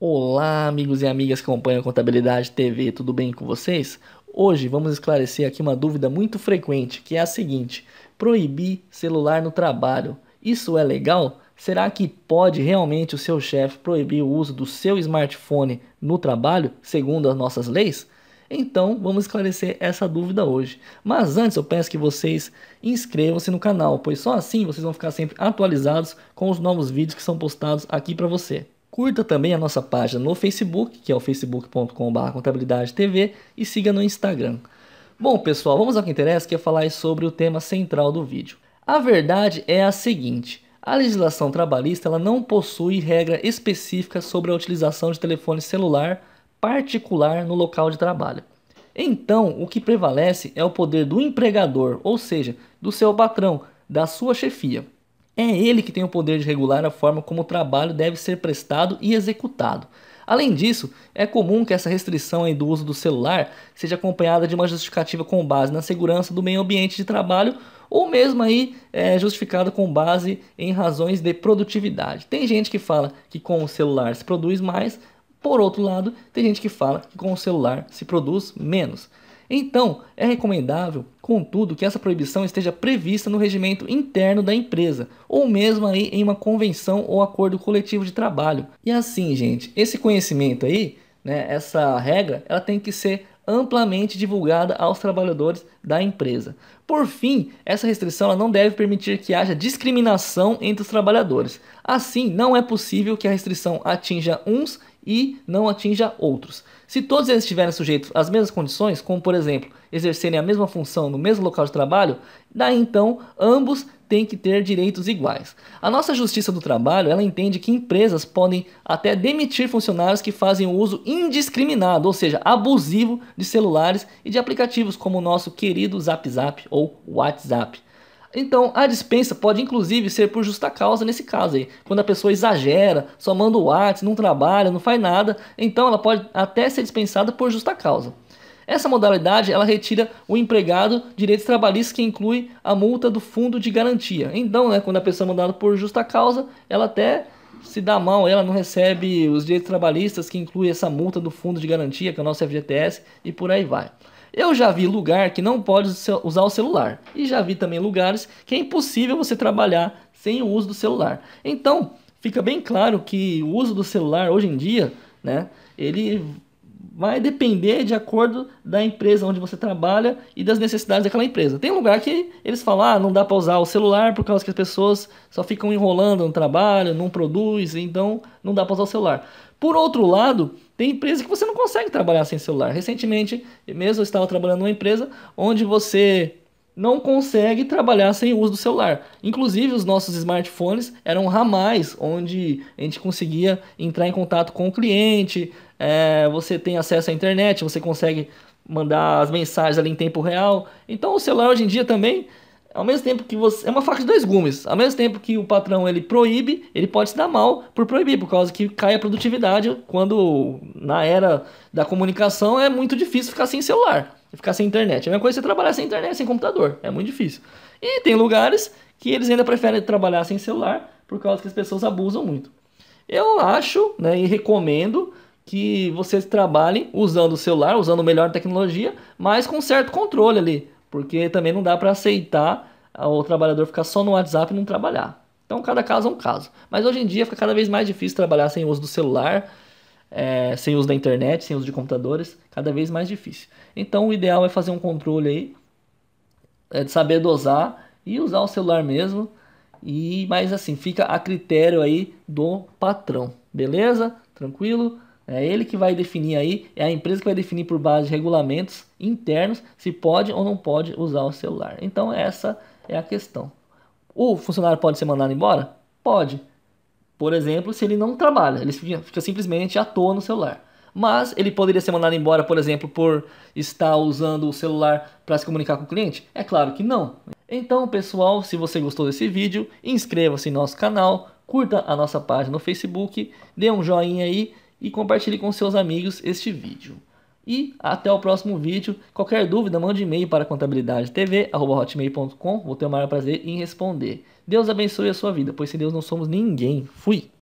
Olá, amigos e amigas que acompanham Contabilidade TV, tudo bem com vocês? Hoje vamos esclarecer aqui uma dúvida muito frequente, que é a seguinte: proibir celular no trabalho, isso é legal? Será que pode realmente o seu chefe proibir o uso do seu smartphone no trabalho, segundo as nossas leis? Então, vamos esclarecer essa dúvida hoje. Mas antes, eu peço que vocês inscrevam-se no canal, pois só assim vocês vão ficar sempre atualizados com os novos vídeos que são postados aqui para você. Curta também a nossa página no Facebook, que é o facebook.com.br contabilidade TV, e siga no Instagram. Bom, pessoal, vamos ao que interessa, que é falar sobre o tema central do vídeo. A verdade é a seguinte: a legislação trabalhista ela não possui regra específica sobre a utilização de telefone celular particular no local de trabalho. Então, o que prevalece é o poder do empregador, ou seja, do seu patrão, da sua chefia. É ele que tem o poder de regular a forma como o trabalho deve ser prestado e executado. Além disso, é comum que essa restrição do uso do celular seja acompanhada de uma justificativa com base na segurança do meio ambiente de trabalho ou mesmo aí é, justificada com base em razões de produtividade. Tem gente que fala que com o celular se produz mais, por outro lado, tem gente que fala que com o celular se produz menos. Então, é recomendável, contudo, que essa proibição esteja prevista no regimento interno da empresa, ou mesmo aí em uma convenção ou acordo coletivo de trabalho. E assim, gente, esse conhecimento aí, né, essa regra, ela tem que ser amplamente divulgada aos trabalhadores da empresa. Por fim, essa restrição não deve permitir que haja discriminação entre os trabalhadores. Assim, não é possível que a restrição atinja uns e não atinja outros. Se todos eles estiverem sujeitos às mesmas condições, como por exemplo, exercerem a mesma função no mesmo local de trabalho, daí então ambos têm que ter direitos iguais. A nossa Justiça do Trabalho, ela entende que empresas podem até demitir funcionários que fazem o uso indiscriminado, ou seja, abusivo de celulares e de aplicativos como o nosso querido Zap Zap ou WhatsApp. Então, a dispensa pode inclusive ser por justa causa nesse caso aí. Quando a pessoa exagera, só manda o WhatsApp, não trabalha, não faz nada, então ela pode até ser dispensada por justa causa. Essa modalidade, ela retira o empregado direitos trabalhistas que inclui a multa do fundo de garantia. Então, né, quando a pessoa é mandada por justa causa, ela até se dá mal, ela não recebe os direitos trabalhistas que inclui essa multa do fundo de garantia, que é o nosso FGTS, e por aí vai. Eu já vi lugar que não pode usar o celular. E já vi também lugares que é impossível você trabalhar sem o uso do celular. Então, fica bem claro que o uso do celular hoje em dia, né, ele vai depender de acordo da empresa onde você trabalha e das necessidades daquela empresa. Tem lugar que eles falam, ah, não dá para usar o celular por causa que as pessoas só ficam enrolando no trabalho, não produzem, então não dá para usar o celular. Por outro lado, tem empresa que você não consegue trabalhar sem celular. Recentemente, mesmo eu estava trabalhando numa empresa onde você não consegue trabalhar sem o uso do celular. Inclusive, os nossos smartphones eram ramais, onde a gente conseguia entrar em contato com o cliente, é, você tem acesso à internet, você consegue mandar as mensagens ali em tempo real. Então, o celular hoje em dia também ao mesmo tempo que você. É uma faca de dois gumes. Ao mesmo tempo que o patrão ele proíbe, ele pode se dar mal por proibir, por causa que cai a produtividade quando, na era da comunicação, é muito difícil ficar sem celular, ficar sem internet. É a mesma coisa você trabalhar sem internet, sem computador. É muito difícil. E tem lugares que eles ainda preferem trabalhar sem celular por causa que as pessoas abusam muito. Eu acho né, e recomendo que vocês trabalhem usando o celular, usando melhor tecnologia, mas com certo controle ali porque também não dá para aceitar o trabalhador ficar só no WhatsApp e não trabalhar. Então cada caso é um caso. Mas hoje em dia fica cada vez mais difícil trabalhar sem uso do celular, é, sem uso da internet, sem uso de computadores, cada vez mais difícil. Então o ideal é fazer um controle aí, é de saber dosar e usar o celular mesmo. E mas assim, fica a critério aí do patrão, beleza? Tranquilo? É ele que vai definir aí, é a empresa que vai definir por base de regulamentos internos se pode ou não pode usar o celular. Então essa é a questão. O funcionário pode ser mandado embora? Pode. Por exemplo, se ele não trabalha, ele fica simplesmente à toa no celular. Mas ele poderia ser mandado embora, por exemplo, por estar usando o celular para se comunicar com o cliente? É claro que não. Então, pessoal, se você gostou desse vídeo, inscreva-se em nosso canal, curta a nossa página no Facebook, dê um joinha aí e compartilhe com seus amigos este vídeo. E até o próximo vídeo. Qualquer dúvida, mande e-mail para contabilidadetv.hotmail.com. Vou ter o maior prazer em responder. Deus abençoe a sua vida, pois sem Deus não somos ninguém. Fui!